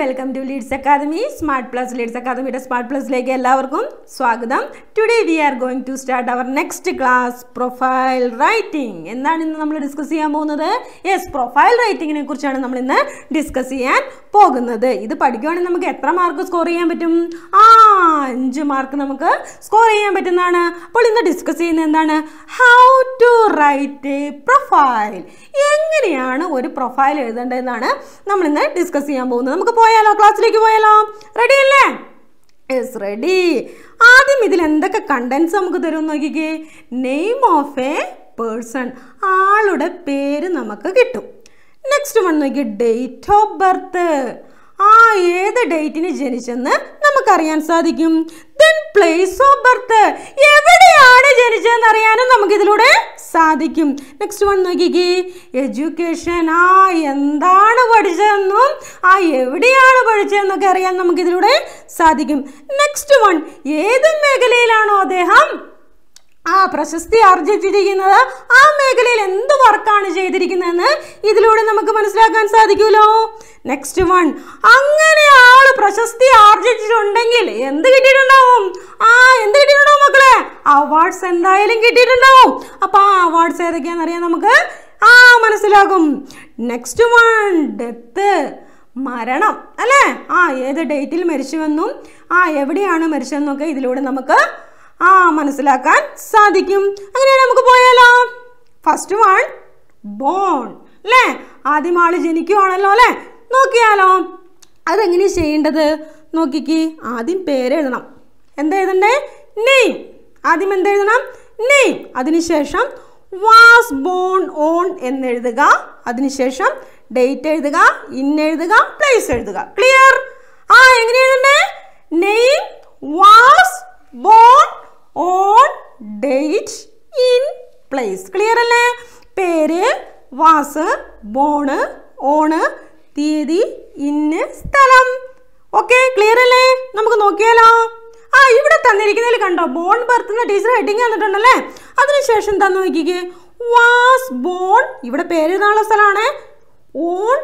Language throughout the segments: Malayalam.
Welcome to Leeds Academy Smart Plus Leeds അക്കാദമിയുടെ സ്മാർട്ട് Plusiലേക്ക് എല്ലാവർക്കും സ്വാഗതം today we are going to start our next class profile writing എന്താണ് ഇന്ന് നമ്മൾ ഡിസ്കസ് ചെയ്യാൻ പോകുന്നത് യെസ് പ്രൊഫൈൽ റൈറ്റിങ്ങിനെ കുറിച്ചാണ് നമ്മൾ ഇന്ന് ഡിസ്കസ് ചെയ്യാൻ പോകുന്നത് ഇത് പഠിക്കുവാണെങ്കിൽ നമുക്ക് എത്ര മാർക്ക് സ്കോർ ചെയ്യാൻ പറ്റും ആ അഞ്ച് മാർക്ക് നമുക്ക് സ്കോർ ചെയ്യാൻ പറ്റുന്നതാണ് അപ്പോൾ ഇന്ന് ഡിസ്കസ് ചെയ്യുന്നത് എന്താണ് how to write a profile എങ്ങനെയാണ് ഒരു പ്രൊഫൈൽ എഴുതേണ്ടതെന്നാണ് നമ്മൾ ഇന്ന് ഡിസ്കസ് ചെയ്യാൻ പോകുന്നത് നമുക്ക് പോയാലോ ക്ലാസ്സിലേക്ക് പോയാലോ റെഡി അല്ലേ യെസ് റെഡി ആദ്യം ഇതിൽ എന്തൊക്കെ കണ്ടൻസ് നമുക്ക് തരും നോക്കിക്കേ നെയിം ഓഫ് എ പേഴ്സൺ ആളുടെ പേര് നമുക്ക് കിട്ടും നെക്സ്റ്റ് വൺ നോക്കി ഡേറ്റ് ഓഫ് ബർത്ത് ആ ഏത് ഡേറ്റിന് ജനിച്ചെന്ന് നമുക്കറിയാൻ സാധിക്കും ദെൻ പ്ലേസ് ഓഫ് ബർത്ത് എവിടെയാണ് ജനിച്ചതെന്ന് അറിയാനും നമുക്കിതിലൂടെ സാധിക്കും നെക്സ്റ്റ് വൺ നോക്കിക്കേ ആ എന്താണ് പഠിച്ചതെന്നും ആ എവിടെയാണ് പഠിച്ചതെന്നൊക്കെ അറിയാൻ നമുക്കിതിലൂടെ സാധിക്കും നെക്സ്റ്റ് വൺ ഏത് മേഖലയിലാണോ അദ്ദേഹം ആ പ്രശസ്തി ആർജിച്ചിരിക്കുന്നത് ആ മേഖലയിൽ എന്ത് വർക്കാണ് ചെയ്തിരിക്കുന്നതെന്ന് ഇതിലൂടെ നമുക്ക് മനസ്സിലാക്കാൻ സാധിക്കുമല്ലോ നെക്സ്റ്റ് വൺ അങ്ങനെ ആൾ പ്രശസ്തി ആർജിച്ചിട്ടുണ്ടെങ്കിൽ എന്ത് കിട്ടിയിട്ടുണ്ടാവും ആ എന്ത് കിട്ടിയിട്ടുണ്ടാവും മക്കളെ അവാർഡ്സ് എന്തായാലും കിട്ടിയിട്ടുണ്ടാവും അപ്പോൾ ആ അവാർഡ്സ് ഏതൊക്കെയാണെന്നറിയാൻ നമുക്ക് ആ മനസ്സിലാകും നെക്സ്റ്റ് വൺ ഡെത്ത് മരണം അല്ലേ ആ ഏത് ഡേറ്റിൽ മരിച്ചുവെന്നും ആ എവിടെയാണ് മരിച്ചതെന്നൊക്കെ ഇതിലൂടെ നമുക്ക് ആ മനസ്സിലാക്കാൻ സാധിക്കും അങ്ങനെയാണ് നമുക്ക് പോയാലോ ഫസ്റ്റ് വൺ ബോൺ അല്ലേ ആദ്യം ആൾ ജനിക്കുവാണല്ലോ അല്ലേ നോക്കിയാലോ അതെങ്ങനെയാണ് ചെയ്യേണ്ടത് നോക്കിക്ക് ആദ്യം പേരെഴുതണം എന്തെഴുതണ്ടേ നെയ്മ് ആദ്യം എന്തെഴുതണം നെയ്മ് അതിനുശേഷം വാസ് ബോൺ ഓൺ എന്നെഴുതുക അതിനുശേഷം ഡേറ്റ് എഴുതുക ഇൻ എഴുതുക പ്ലേസ് എഴുതുക ക്ലിയർ ആ എങ്ങനെ എഴുതണ്ടേ name was born on date in place clear അല്ലേ പേര് വാസ് ബോണ് ഓണ് തീയതി ഇന്ന് സ്ഥലം ഓക്കെ ക്ലിയർ അല്ലേ നമുക്ക് നോക്കിയാലോ ആ ഇവിടെ തന്നിരിക്കുന്നതിൽ കണ്ടോ ബോൺ ബർത്ത് എന്ന ടീച്ചർ ഹെഡിങ് തന്നിട്ടുണ്ടല്ലേ അതിനുശേഷം തന്നു നോക്കിക്കേ വാസ് ബോൺ ഇവിടെ പേരെഴുതാനുള്ള സ്ഥലമാണ് ഓൺ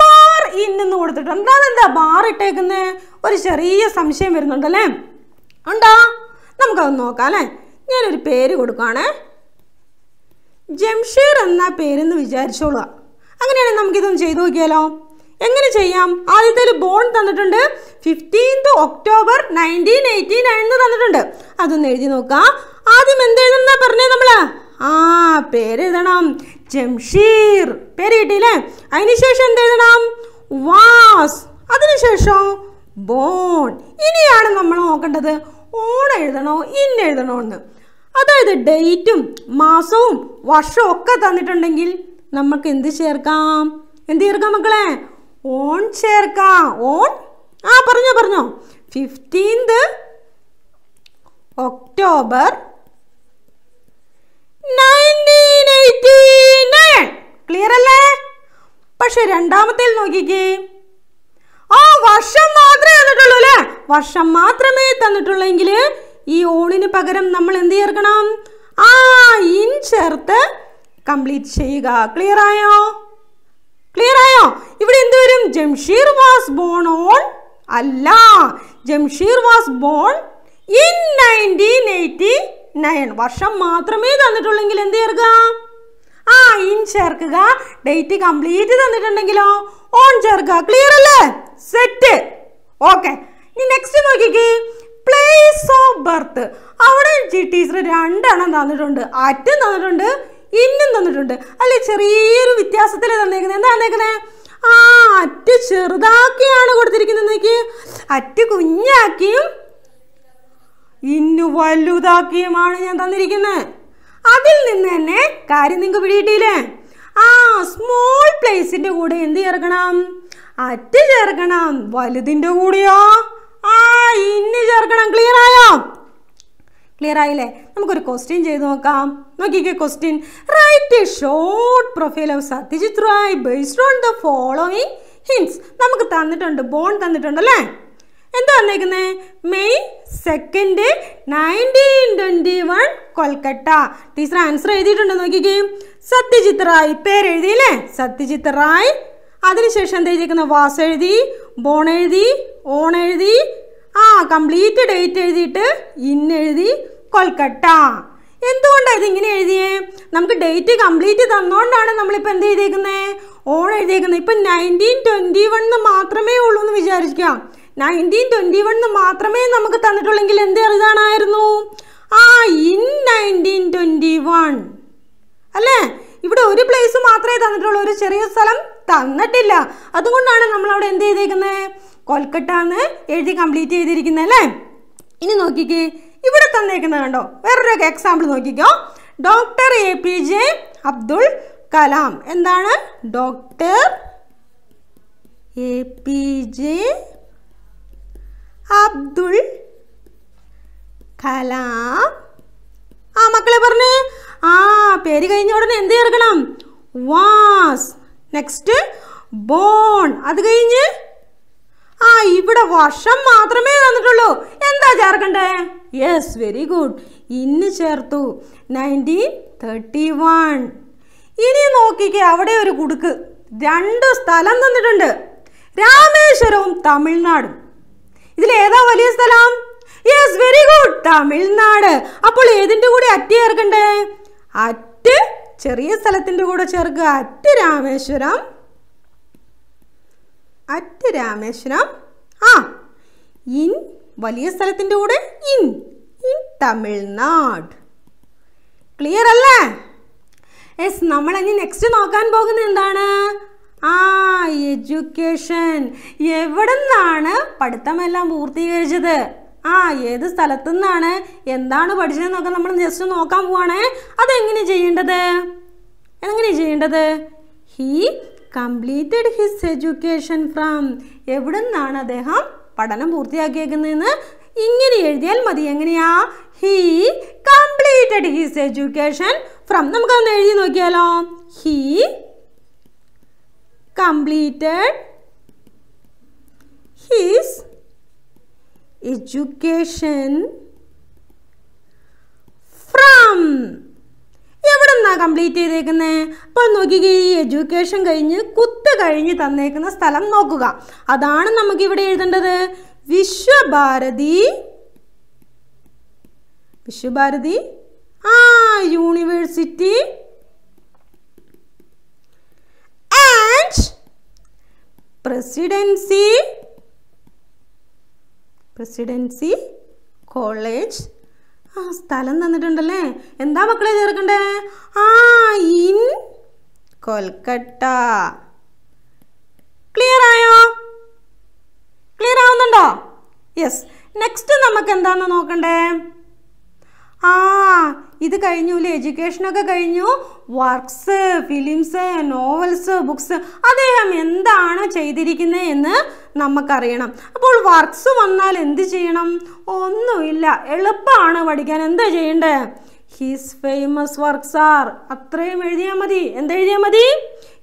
ബാർ ഇന്നെന്ന് കൊടുത്തിട്ടുണ്ട് എന്താ ബാർ ഇട്ടേക്കുന്നത് ഒരു ചെറിയ സംശയം വരുന്നുണ്ടല്ലേ ഉണ്ടോ നമുക്കത് നോക്കാം അല്ലേ ഞാനൊരു പേര് കൊടുക്കുകയാണ് ജംഷീർ എന്ന പേരെന്ന് വിചാരിച്ചോളുക അങ്ങനെയാണെങ്കിൽ നമുക്കിതൊന്ന് ചെയ്തു നോക്കിയാലോ എങ്ങനെ ചെയ്യാം ആദ്യത്തെ ബോൺ തന്നിട്ടുണ്ട് ഫിഫ്റ്റീൻത് ഒക്ടോബർ നയൻറ്റീൻ എയ്റ്റി എന്ന് തന്നിട്ടുണ്ട് അതൊന്ന് എഴുതി നോക്കാം ആദ്യം എന്തെഴുതണമെന്നാ പറഞ്ഞേ നമ്മൾ ആ പേരെഴുതണം ജംഷീർ പേര് കിട്ടിയില്ലേ അതിനുശേഷം എന്തെഴുതണം വാസ് അതിനുശേഷം ബോൺ ഇനിയാണ് നമ്മൾ നോക്കേണ്ടത് ഓൺ എഴുതണോ ഇൻ എഴുതണോ എന്ന് അതായത് ഡേറ്റും മാസവും വർഷവും ഒക്കെ തന്നിട്ടുണ്ടെങ്കിൽ നമുക്ക് എന്ത് ചേർക്കാം എന്ത് ചേർക്കാം മക്കളെ ഓൺ ചേർക്കാം ഓൺ ആ പറഞ്ഞോ പറഞ്ഞോ ഫിഫ്റ്റീൻത് ഒക്ടോബർ ക്ലിയർ അല്ലേ പക്ഷെ രണ്ടാമത്തേൽ നോക്കിക്കേ ആ വർഷം മാത്രമേ തന്നിട്ടുള്ളൂ അല്ലേ വർഷം മാത്രമേ തന്നിട്ടുള്ളെങ്കിൽ ഈ ഓണിന് പകരം നമ്മൾ എന്ത് ചേർക്കണം ആ ഇൻ ചേർത്ത് കംപ്ലീറ്റ് ചെയ്യുക ക്ലിയർ ആയോ ക്ലിയർ ആയോ ഇവിടെ എന്ത് വരും ജംഷീർ വാസ് ബോൺ ഓൺ അല്ല Jamsheer was born in nineteen eighty nine വർഷം മാത്രമേ തന്നിട്ടുള്ളെങ്കിൽ എന്ത് ചേർക്കുക ആ ഇൻ ചേർക്കുക ഡേറ്റ് കംപ്ലീറ്റ് തന്നിട്ടുണ്ടെങ്കിലോ ഓൺ ചേർക്കുക ക്ലിയർ അല്ലേ സെറ്റ് ഓക്കെ ഇനി നെക്സ്റ്റ് നോക്കിക്കേ പ്ലേസ് ഓഫ് ബർത്ത് അവിടെ ടീച്ചർ രണ്ടെണ്ണം തന്നിട്ടുണ്ട് അറ്റും തന്നിട്ടുണ്ട് ഇന്നും തന്നിട്ടുണ്ട് അല്ലെ ചെറിയൊരു വ്യത്യാസത്തിൽ തന്നേക്കുന്നത് എന്താ തന്നേക്കുന്നത് ആ അറ്റ് ചെറുതാക്കിയാണ് കൊടുത്തിരിക്കുന്നത് അറ്റ് കുഞ്ഞാക്കിയും ഇന്നു വലുതാക്കിയുമാണ് ഞാൻ തന്നിരിക്കുന്നത് അതിൽ നിന്ന് തന്നെ കാര്യം നിങ്ങൾക്ക് പിടിയിട്ടില്ലേ ആ സ്മോൾ പ്ലേസിന്റെ കൂടെ എന്ത് ചേർക്കണം അറ്റ് ചേർക്കണം വലുതിന്റെ കൂടെയോ ആ ഇന്ന് ചേർക്കണം ക്ലിയർ ആയോ ക്ലിയർ ആയില്ലേ നമുക്കൊരു ക്വസ്റ്റ്യൻ ചെയ്ത് നോക്കാം നോക്കിക്കേ question write a short profile of Satyajit Ray based on the following hints നമുക്ക് തന്നിട്ടുണ്ട് ബോൺ തന്നിട്ടുണ്ട് അല്ലേ എന്താ തന്നേക്കുന്നത് May second nineteen twenty one Kolkata teacher answer എഴുതിയിട്ടുണ്ട് നോക്കിക്കേ സത്യജിത് റായ് എഴുതിയില്ലേ സത്യജിത് റായ് അതിനുശേഷം എന്താ എഴുതിയിരിക്കുന്നത് വാസ് എഴുതി ബോൺ എഴുതി ഓൺ എഴുതി ആ കംപ്ലീറ്റ് ഡേറ്റ് എഴുതിയിട്ട് ഇന്നെഴുതി കൊൽക്കട്ട എന്തുകൊണ്ടാണ് ഇതിങ്ങനെ എഴുതിയേ നമുക്ക് ഡേറ്റ് കംപ്ലീറ്റ് തന്നുകൊണ്ടാണ് നമ്മളിപ്പോൾ എന്ത് ചെയ്തേക്കുന്നത് ഓൺ എഴുതിയേക്കുന്നത് ഇപ്പം നയൻറ്റീൻ ട്വൻറ്റി എന്ന് മാത്രമേ ഉള്ളൂ എന്ന് വിചാരിക്കാം നയൻറ്റീൻ ട്വൻറ്റി എന്ന് മാത്രമേ നമുക്ക് തന്നിട്ടുള്ളെങ്കിൽ എന്ത് എഴുതാനായിരുന്നു ആ ഇൻ നയൻറ്റീൻ ട്വൻറ്റി വൺ അല്ലേ ഇവിടെ ഒരു പ്ലേസ് മാത്രമേ തന്നിട്ടുള്ളൂ ഒരു ചെറിയ സ്ഥലം തന്നിട്ടില്ല അതുകൊണ്ടാണ് നമ്മൾ അവിടെ എന്ത് ചെയ്തേക്കുന്നത് കൊൽക്കട്ട എന്ന് എഴുതി കംപ്ലീറ്റ് ചെയ്തിരിക്കുന്നത് അല്ലേ ഇനി നോക്കിക്കേ ഇവിടെ തന്നേക്കുന്നത് കണ്ടോ വേറൊരു എക്സാമ്പിൾ നോക്കിക്കോ doctor A P J Abdul Kalam എന്താണ് doctor A P J Abdul Kalam ആ മക്കളെ പറഞ്ഞു ആ പേര് കഴിഞ്ഞ ഉടനെ എന്ത് ചേർക്കണം വാസ് നെക്സ്റ്റ് ബോൺ അത് കഴിഞ്ഞ് ആ ഇവിടെ വർഷം മാത്രമേ തന്നിട്ടുള്ളൂ എന്താ ചേർക്കണ്ടേ യെസ് വെരി ഗുഡ് ഇന്ന് ചേർത്തു നയൻറ്റീൻ തേർട്ടി വൺ ഇനി നോക്കിക്കേ അവിടെ ഒരു കുടുക്ക് രണ്ട് സ്ഥലം തന്നിട്ടുണ്ട് രാമേശ്വരവും തമിഴ്നാടും ഇതിലേതാ വലിയ സ്ഥലം യെസ് വെരി ഗുഡ് തമിഴ്നാട് അപ്പോൾ ഏതിൻ്റെ കൂടെ അറ്റ് ചേർക്കണ്ടേ അറ്റ് ചെറിയ സ്ഥലത്തിൻ്റെ കൂടെ ചേർക്കുക അറ്റ് രാമേശ്വരം അറ്റ് രാമേശ്വരം ആ ഇൻ വലിയ സ്ഥലത്തിൻ്റെ കൂടെ ഇൻ ഇൻ തമിഴ്നാട് ക്ലിയർ അല്ലേ യെസ് നമ്മൾ ഇനി നെക്സ്റ്റ് നോക്കാൻ പോകുന്നത് എന്താണ് ആ എഡ്യൂക്കേഷൻ എവിടെ നിന്നാണ് പഠിത്തമെല്ലാം പൂർത്തീകരിച്ചത് ആ ഏത് സ്ഥലത്തു നിന്നാണ് എന്താണ് പഠിച്ചതെന്നൊക്കെ നമ്മൾ ജസ്റ്റ് നോക്കാൻ പോവാണേ അതെങ്ങനെ ചെയ്യേണ്ടത് എങ്ങനെ ചെയ്യേണ്ടത് he completed his education from എവിടെ നിന്നാണ് അദ്ദേഹം പഠനം പൂർത്തിയാക്കിയേക്കുന്നതെന്ന് ഇങ്ങനെ എഴുതിയാൽ മതി എങ്ങനെയാ he completed his education from നമുക്കൊന്ന് എഴുതി നോക്കിയാലോ he completed his education from എവിടെന്നാ കംപ്ലീറ്റ് ചെയ്തേക്കുന്നത് അപ്പോൾ നോക്കിക്കേ ഈ എഡ്യൂക്കേഷൻ കഴിഞ്ഞ് കുത്ത് കഴിഞ്ഞ് തന്നേക്കുന്ന സ്ഥലം നോക്കുക അതാണ് നമുക്കിവിടെ എഴുതേണ്ടത് വിശ്വഭാരതി വിശ്വഭാരതി ആ university and Presidency Presidency College ആ സ്ഥലം തന്നിട്ടുണ്ടല്ലേ എന്താ മക്കളെ ചേർക്കണ്ടേ ആ ഇൻ കൊൽക്കട്ട ക്ലിയർ ആയോ ക്ലിയർ ആവുന്നുണ്ടോ യെസ് നെക്സ്റ്റ് നമുക്ക് എന്താണെന്ന് നോക്കണ്ടേ ആ ഇത് കഴിഞ്ഞൂലേ എഡ്യൂക്കേഷനൊക്കെ കഴിഞ്ഞു വർക്ക്സ് ഫിലിംസ് നോവൽസ് ബുക്സ് അദ്ദേഹം എന്താണ് ചെയ്തിരിക്കുന്നത് എന്ന് നമുക്കറിയണം അപ്പോൾ വർക്ക്സ് വന്നാൽ എന്ത് ചെയ്യണം ഒന്നുമില്ല എളുപ്പമാണ് പഠിക്കാൻ എന്താ ചെയ്യേണ്ടത് ഹിസ് ഫേമസ് വർക്ക്സ് ആർ അത്രയും എഴുതിയാൽ മതി എന്തെഴുതിയാൽ മതി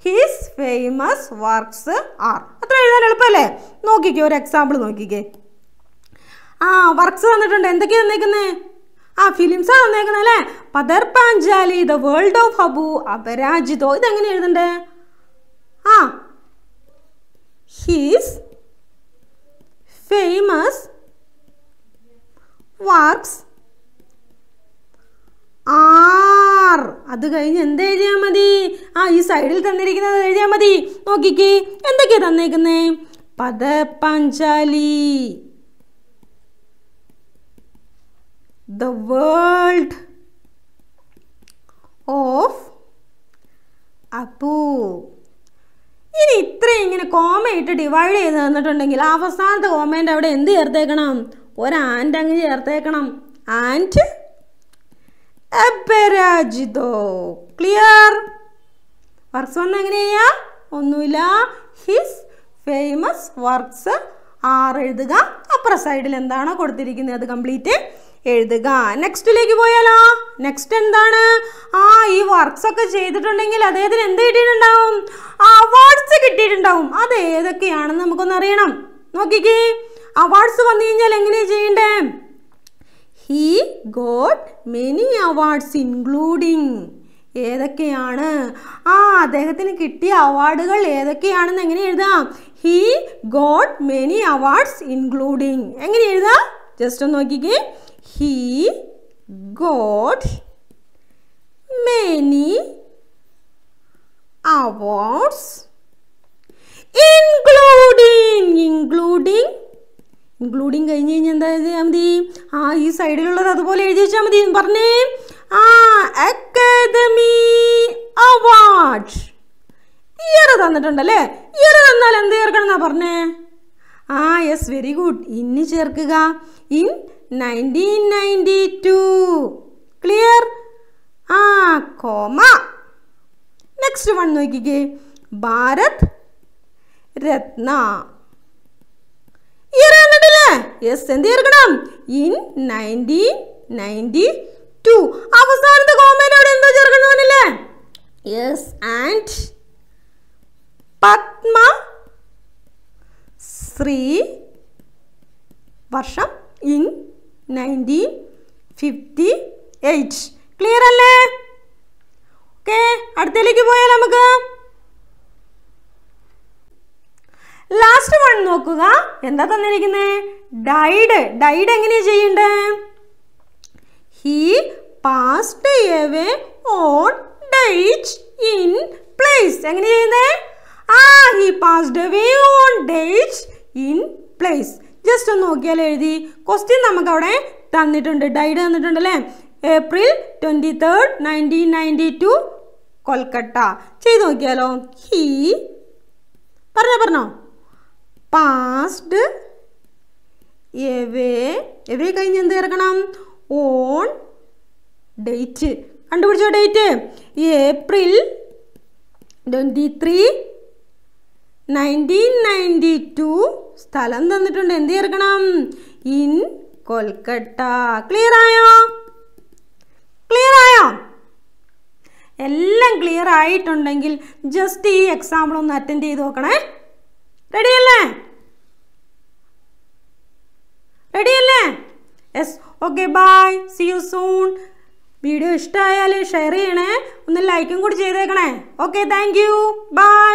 ഹിസ് ഫേമസ് വർക്ക്സ് ആർ അത്ര എഴുതാൻ എളുപ്പമല്ലേ നോക്കിക്കേ ഒരു എക്സാമ്പിൾ നോക്കിക്കേ ആ വർക്ക്സ് തന്നിട്ടുണ്ട് എന്തൊക്കെയാണ് തന്നേക്കുന്നത് ആ ഫിലിംസ് വന്നേക്കണേ അല്ലേ Pather Panchali the world of Apu Aparajito ഇതെങ്ങനെ എഴുതണ്ടേ ആ ഹീസ് ഫേമസ് വാർക്സ് ആർ അത് കഴിഞ്ഞ് എന്ത് എഴുതിയാൽ മതി ആ ഈ സൈഡിൽ തന്നിരിക്കുന്നത് എഴുതിയാൽ മതി നോക്കിക്കേ എന്തൊക്കെയാണ് തന്നേക്കുന്നേ Pather Panchali the world of Apu ഇനി ഇത്ര ഇങ്ങനെ കോമ ഇട്ട് ഡിവൈഡ് ചെയ്ത് തന്നിട്ടുണ്ടെങ്കിൽ അവസാനത്തെ കോമേൻ്റെ അവിടെ എന്ത് ചേർത്തേക്കണം ഒരു ആൻഡ് അങ്ങ് ചേർത്തേക്കണം ആൻഡ് അപരാജിതോ ക്ലിയർ വർക്ക്സ് വന്ന് എങ്ങനെ ചെയ്യാം ഒന്നുമില്ല ഹിസ് ഫേമസ് വർക്ക്സ് ആർ എഴുതുക അപ്പുറ സൈഡിൽ എന്താണോ കൊടുത്തിരിക്കുന്നത് അത് കംപ്ലീറ്റ് എഴുതുക നെക്സ്റ്റിലേക്ക് പോയാലോ നെക്സ്റ്റ് എന്താണ് ആ ഈ വർക്ക്സ് ഒക്കെ ചെയ്തിട്ടുണ്ടെങ്കിൽ അദ്ദേഹത്തിന് എന്ത് കിട്ടിയിട്ടുണ്ടാവും അവാർഡ്സ് കിട്ടിയിട്ടുണ്ടാവും അത് ഏതൊക്കെയാണെന്ന് നമുക്കൊന്ന് അറിയണം നോക്കിക്കേ അവാർഡ്സ് വന്നു കഴിഞ്ഞാൽ എങ്ങനെയാണ് ചെയ്യണ്ടേ he got many awards including ഏതൊക്കെയാണ് ആ അദ്ദേഹത്തിന് കിട്ടിയ അവാർഡുകൾ ഏതൊക്കെയാണെന്ന് എങ്ങനെ എഴുതാം he got many awards including എങ്ങനെ എഴുതാം ജസ്റ്റ് ഒന്ന് നോക്കിക്കേ he got many awards including including including കഴിഞ്ഞ് കഴിഞ്ഞാൽ എന്താ ചെയ്യാൻ മതി ആ ഈ സൈഡിലുള്ളത് അതുപോലെ എഴുതി വെച്ചാൽ മതി പറഞ്ഞേ ആ അക്കാദമി അവാർഡ് ഇയർ തന്നിട്ടുണ്ടല്ലേ ഇയർ തന്നാൽ എന്ത് ചേർക്കണം എന്നാ പറഞ്ഞേ ആ യെസ് വെരി ഗുഡ് ഇനി ചേർക്കുക ഇൻ 1992. ക്ലിയർ ആ കോമ നെക്സ്റ്റ് വൺ നോക്കിക്കേ ഭാരത് രത്ന ഇയർ വന്നിട്ടില്ലേ യെസ് എന്ത് ചേർക്കണം ഇൻ നയൻറ്റീൻ നയൻറ്റി ടു അവസാനത്തെ കോമേൻ്റെ അവിടെ എന്തോ ചേർക്കണമെന്നല്ലേ യെസ് ആൻഡ് പത്മ ശ്രീ വർഷം in nineteen fifty eight clear അല്ലേ ഓക്കെ അടുത്തേക്ക് പോയാൽ നമുക്ക് ലാസ്റ്റ് വൺ നോക്കുക എന്താ തന്നിരിക്കുന്നത് ഡൈഡ് ഡൈഡ് എങ്ങനെയാണ് ചെയ്യേണ്ടത് he passed away on date in place എങ്ങനെയാണ് ചെയ്യുന്നത് ആ he passed away on ah, date in place just ഒന്ന് നോക്കിയാൽ എഴുതി ക്വസ്റ്റ്യൻ നമുക്ക് അവിടെ തന്നിട്ടുണ്ട് ഡൈഡ് തന്നിട്ടുണ്ടല്ലേ April twenty third nineteen ninety two Kolkata ചെയ്ത് നോക്കിയാലോ ഹീ പറഞ്ഞോ പറഞ്ഞോ പാസ്റ്റ് എവേ എവേ കഴിഞ്ഞ് എന്ത് ചേർക്കണം ഓൺ ഡേറ്റ് കണ്ടുപിടിച്ചോ date April twenty three nineteen ninety two സ്ഥലം തന്നിട്ടുണ്ട് എന്ത് ചേർക്കണം ഇൻ കൊൽക്കട്ട ക്ലിയർ ആയോ ക്ലിയർ ആയോ എല്ലാം ക്ലിയർ ആയിട്ടുണ്ടെങ്കിൽ ജസ്റ്റ് ഈ എക്സാമ്പിൾ ഒന്ന് അറ്റൻഡ് ചെയ്ത് നോക്കണേ റെഡിയല്ലേ റെഡിയല്ലേ yes okay bye see you soon video ഇഷ്ടമായാൽ ഷെയർ ചെയ്യണേ ഒന്ന് ലൈക്കും കൂടി ചെയ്തേക്കണേ ഓക്കെ താങ്ക് യു ബൈ